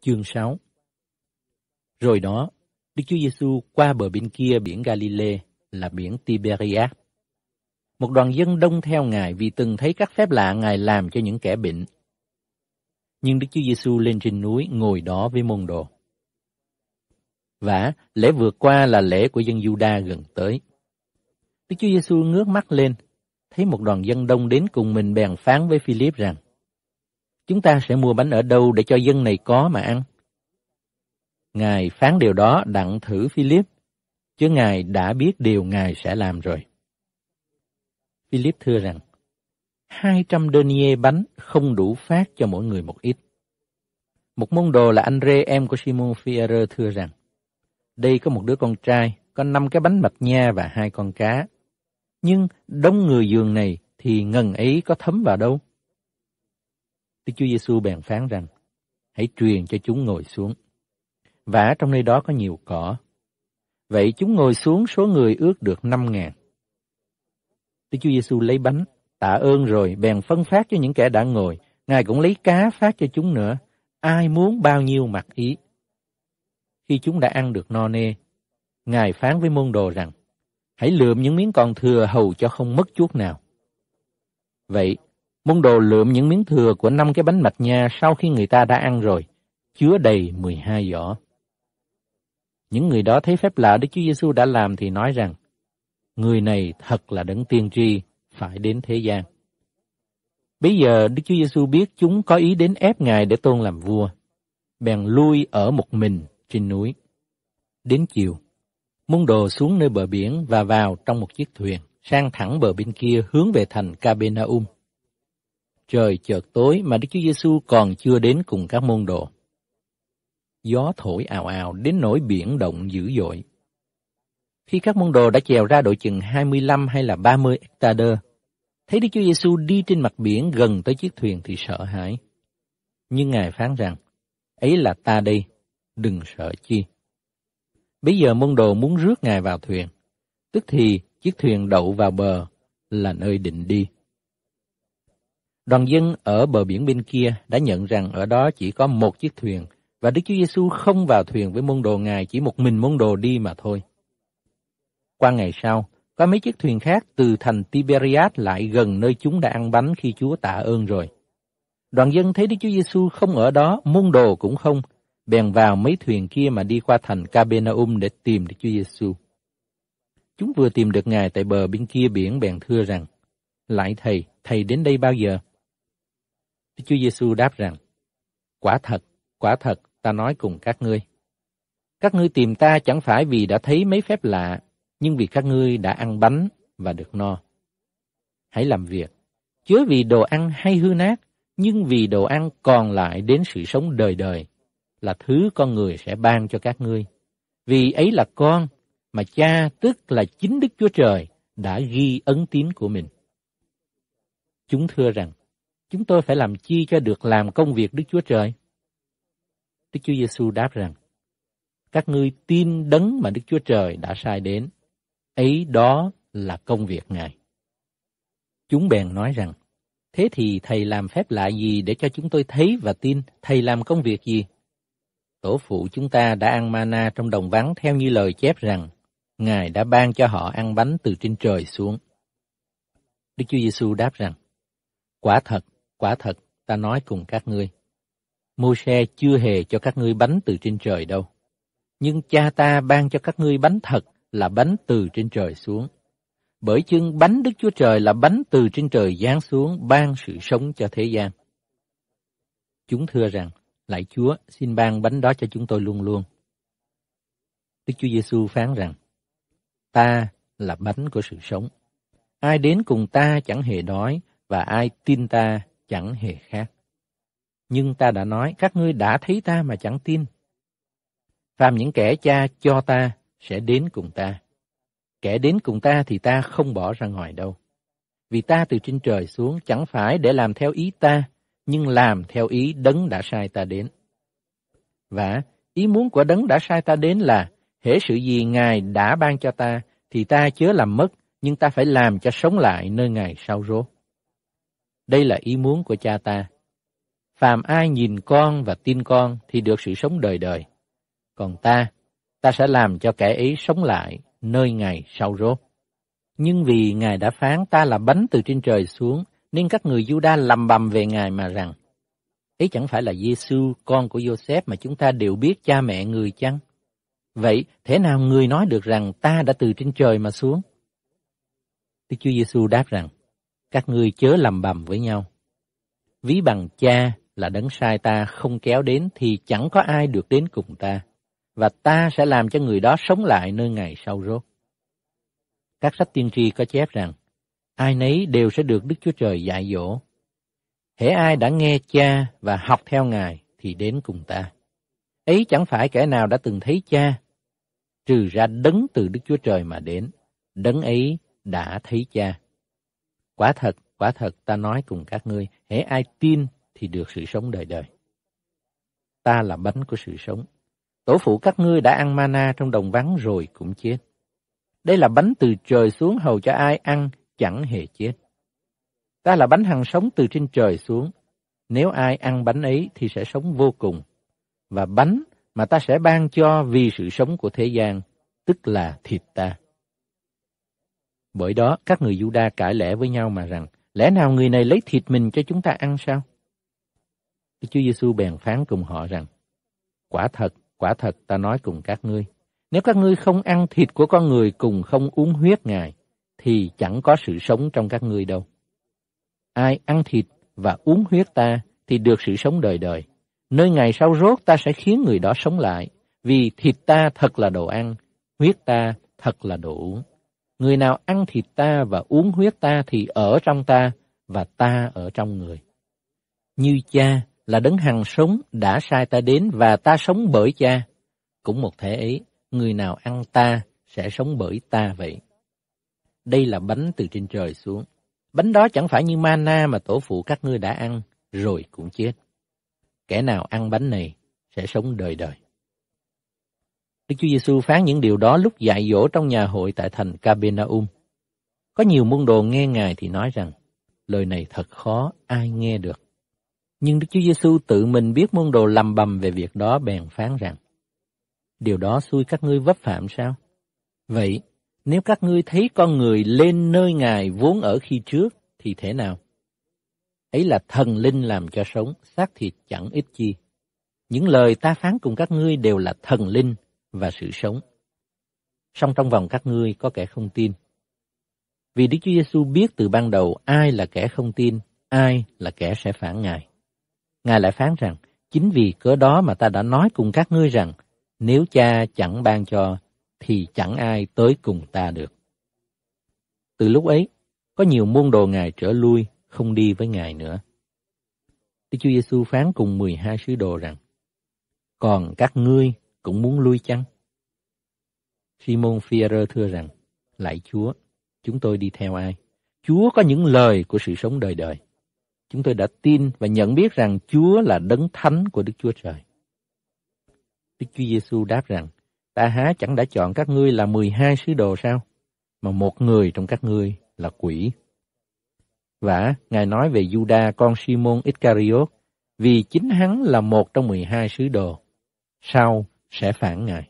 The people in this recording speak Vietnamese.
Chương 6 Rồi đó, Đức Chúa Giêsu qua bờ bên kia biển Galilee là biển Tiberia. Một đoàn dân đông theo Ngài vì từng thấy các phép lạ Ngài làm cho những kẻ bệnh. Nhưng Đức Chúa Giêsu lên trên núi ngồi đó với môn đồ. Và lễ vừa qua là lễ của dân Juda gần tới. Đức Chúa Giêsu ngước mắt lên, thấy một đoàn dân đông đến cùng mình bèn phán với Philip rằng: chúng ta sẽ mua bánh ở đâu để cho dân này có mà ăn? Ngài phán điều đó đặng thử Philip, chứ Ngài đã biết điều Ngài sẽ làm rồi. Philip thưa rằng, 200 denier bánh không đủ phát cho mỗi người một ít. Một môn đồ là Andre em của Simon Fierre thưa rằng, đây có một đứa con trai, có năm cái bánh mạch nha và hai con cá. Nhưng đông người giường này thì ngần ấy có thấm vào đâu? Đức Chúa Giêsu bèn phán rằng, hãy truyền cho chúng ngồi xuống. Vả trong nơi đó có nhiều cỏ. Vậy chúng ngồi xuống số người ước được năm ngàn. Đức Chúa Giêsu lấy bánh, tạ ơn rồi bèn phân phát cho những kẻ đã ngồi. Ngài cũng lấy cá phát cho chúng nữa. Ai muốn bao nhiêu mặc ý. Khi chúng đã ăn được no nê, Ngài phán với môn đồ rằng, hãy lượm những miếng còn thừa hầu cho không mất chút nào. Vậy, Môn đồ lượm những miếng thừa của năm cái bánh mạch nha sau khi người ta đã ăn rồi, chứa đầy 12 giỏ. Những người đó thấy phép lạ Đức Chúa Giêsu đã làm thì nói rằng, người này thật là đấng tiên tri, phải đến thế gian. Bây giờ Đức Chúa Giêsu biết chúng có ý đến ép Ngài để tôn làm vua, bèn lui ở một mình trên núi. Đến chiều, môn đồ xuống nơi bờ biển và vào trong một chiếc thuyền, sang thẳng bờ bên kia hướng về thành Capernaum trời chợt tối mà Đức Chúa Giêsu còn chưa đến cùng các môn đồ. Gió thổi ào ào đến nỗi biển động dữ dội. Khi các môn đồ đã chèo ra đội chừng 25 hay là 30 hectare, thấy Đức Chúa Giêsu đi trên mặt biển gần tới chiếc thuyền thì sợ hãi. Nhưng Ngài phán rằng, ấy là ta đây, đừng sợ chi. Bây giờ môn đồ muốn rước Ngài vào thuyền, tức thì chiếc thuyền đậu vào bờ là nơi định đi. Đoàn dân ở bờ biển bên kia đã nhận rằng ở đó chỉ có một chiếc thuyền và Đức Chúa Giêsu không vào thuyền với môn đồ Ngài, chỉ một mình môn đồ đi mà thôi. Qua ngày sau, có mấy chiếc thuyền khác từ thành Tiberias lại gần nơi chúng đã ăn bánh khi Chúa tạ ơn rồi. Đoàn dân thấy Đức Chúa Giêsu không ở đó, môn đồ cũng không, bèn vào mấy thuyền kia mà đi qua thành Capernaum để tìm Đức Chúa Giêsu. Chúng vừa tìm được Ngài tại bờ bên kia biển bèn thưa rằng: "Lại thầy, thầy đến đây bao giờ?" Đức Chúa Giêsu đáp rằng: Quả thật, quả thật, ta nói cùng các ngươi. Các ngươi tìm ta chẳng phải vì đã thấy mấy phép lạ, nhưng vì các ngươi đã ăn bánh và được no. Hãy làm việc, chứa vì đồ ăn hay hư nát, nhưng vì đồ ăn còn lại đến sự sống đời đời, là thứ con người sẽ ban cho các ngươi. Vì ấy là con, mà cha tức là chính Đức Chúa Trời đã ghi ấn tín của mình. Chúng thưa rằng, chúng tôi phải làm chi cho được làm công việc Đức Chúa Trời? Đức Chúa Giêsu đáp rằng, các ngươi tin đấng mà Đức Chúa Trời đã sai đến, ấy đó là công việc Ngài. Chúng bèn nói rằng, thế thì Thầy làm phép lạ gì để cho chúng tôi thấy và tin Thầy làm công việc gì? Tổ phụ chúng ta đã ăn mana trong đồng vắng theo như lời chép rằng, Ngài đã ban cho họ ăn bánh từ trên trời xuống. Đức Chúa Giêsu đáp rằng, quả thật, Quả thật, ta nói cùng các ngươi, Môi-se chưa hề cho các ngươi bánh từ trên trời đâu, nhưng cha ta ban cho các ngươi bánh thật là bánh từ trên trời xuống. Bởi chưng bánh Đức Chúa Trời là bánh từ trên trời giáng xuống ban sự sống cho thế gian. Chúng thưa rằng, lạy Chúa, xin ban bánh đó cho chúng tôi luôn luôn. Đức Chúa Giêsu phán rằng, Ta là bánh của sự sống. Ai đến cùng ta chẳng hề đói, và ai tin ta chẳng hề khác. Nhưng ta đã nói, các ngươi đã thấy ta mà chẳng tin. Phàm những kẻ cha cho ta sẽ đến cùng ta. Kẻ đến cùng ta thì ta không bỏ ra ngoài đâu. Vì ta từ trên trời xuống chẳng phải để làm theo ý ta, nhưng làm theo ý đấng đã sai ta đến. Và ý muốn của đấng đã sai ta đến là hễ sự gì Ngài đã ban cho ta thì ta chớ làm mất, nhưng ta phải làm cho sống lại nơi Ngài sau rốt. Đây là ý muốn của cha ta. Phàm ai nhìn con và tin con thì được sự sống đời đời. Còn ta, ta sẽ làm cho kẻ ấy sống lại nơi ngày sau rốt. Nhưng vì Ngài đã phán ta là bánh từ trên trời xuống, nên các người Juda lầm bầm về Ngài mà rằng, ấy chẳng phải là Giêsu con của Joseph mà chúng ta đều biết cha mẹ người chăng? Vậy, thế nào người nói được rằng ta đã từ trên trời mà xuống? Đức Chúa Giêsu đáp rằng, các ngươi chớ làm bầm với nhau. Ví bằng cha là đấng sai ta không kéo đến thì chẳng có ai được đến cùng ta, và ta sẽ làm cho người đó sống lại nơi ngày sau rốt. Các sách tiên tri có chép rằng, ai nấy đều sẽ được Đức Chúa Trời dạy dỗ. Hễ ai đã nghe cha và học theo Ngài thì đến cùng ta. Ấy chẳng phải kẻ nào đã từng thấy cha, trừ ra đấng từ Đức Chúa Trời mà đến, đấng ấy đã thấy cha. Quả thật, quả thật ta nói cùng các ngươi, hễ ai tin thì được sự sống đời đời. Ta là bánh của sự sống. Tổ phụ các ngươi đã ăn mana trong đồng vắng rồi cũng chết. Đây là bánh từ trời xuống hầu cho ai ăn chẳng hề chết. Ta là bánh hằng sống từ trên trời xuống. Nếu ai ăn bánh ấy thì sẽ sống vô cùng. Và bánh mà ta sẽ ban cho vì sự sống của thế gian, tức là thịt ta. Bởi đó, các người Juda cãi lẽ với nhau mà rằng, lẽ nào người này lấy thịt mình cho chúng ta ăn sao? Đức Chúa Giêsu bèn phán cùng họ rằng, Quả thật, quả thật ta nói cùng các ngươi, nếu các ngươi không ăn thịt của con người cùng không uống huyết Ngài, thì chẳng có sự sống trong các ngươi đâu. Ai ăn thịt và uống huyết ta thì được sự sống đời đời. Nơi ngày sau rốt ta sẽ khiến người đó sống lại, vì thịt ta thật là đồ ăn, huyết ta thật là đồ uống. Người nào ăn thịt ta và uống huyết ta thì ở trong ta và ta ở trong người. Như cha là đấng hằng sống đã sai ta đến và ta sống bởi cha. Cũng một thể ấy, người nào ăn ta sẽ sống bởi ta vậy. Đây là bánh từ trên trời xuống. Bánh đó chẳng phải như mana mà tổ phụ các ngươi đã ăn, rồi cũng chết. Kẻ nào ăn bánh này sẽ sống đời đời. Đức Chúa Giêsu phán những điều đó lúc dạy dỗ trong nhà hội tại thành Capernaum. Có nhiều môn đồ nghe Ngài thì nói rằng, lời này thật khó, ai nghe được. Nhưng Đức Chúa Giêsu tự mình biết môn đồ lầm bầm về việc đó bèn phán rằng, điều đó xui các ngươi vấp phạm sao? Vậy, nếu các ngươi thấy con người lên nơi Ngài vốn ở khi trước, thì thế nào? Ấy là thần linh làm cho sống, xác thịt chẳng ít chi. Những lời ta phán cùng các ngươi đều là thần linh, và sự sống. Song trong vòng các ngươi có kẻ không tin. Vì Đức Chúa Giêsu biết từ ban đầu ai là kẻ không tin, ai là kẻ sẽ phản Ngài. Ngài lại phán rằng, chính vì cớ đó mà ta đã nói cùng các ngươi rằng, nếu cha chẳng ban cho, thì chẳng ai tới cùng ta được. Từ lúc ấy, có nhiều môn đồ Ngài trở lui, không đi với Ngài nữa. Đức Chúa Giêsu phán cùng 12 sứ đồ rằng: Còn các ngươi cũng muốn lui chăng? Simon Fierre thưa rằng, Lạy Chúa, chúng tôi đi theo ai? Chúa có những lời của sự sống đời đời. Chúng tôi đã tin và nhận biết rằng Chúa là đấng thánh của Đức Chúa Trời. Đức Chúa Giêsu đáp rằng, Ta há chẳng đã chọn các ngươi là 12 sứ đồ sao? Mà một người trong các ngươi là quỷ. Và Ngài nói về Juda con Simon Iscariot, vì chính hắn là một trong 12 sứ đồ. Sau, sẽ phản Ngài.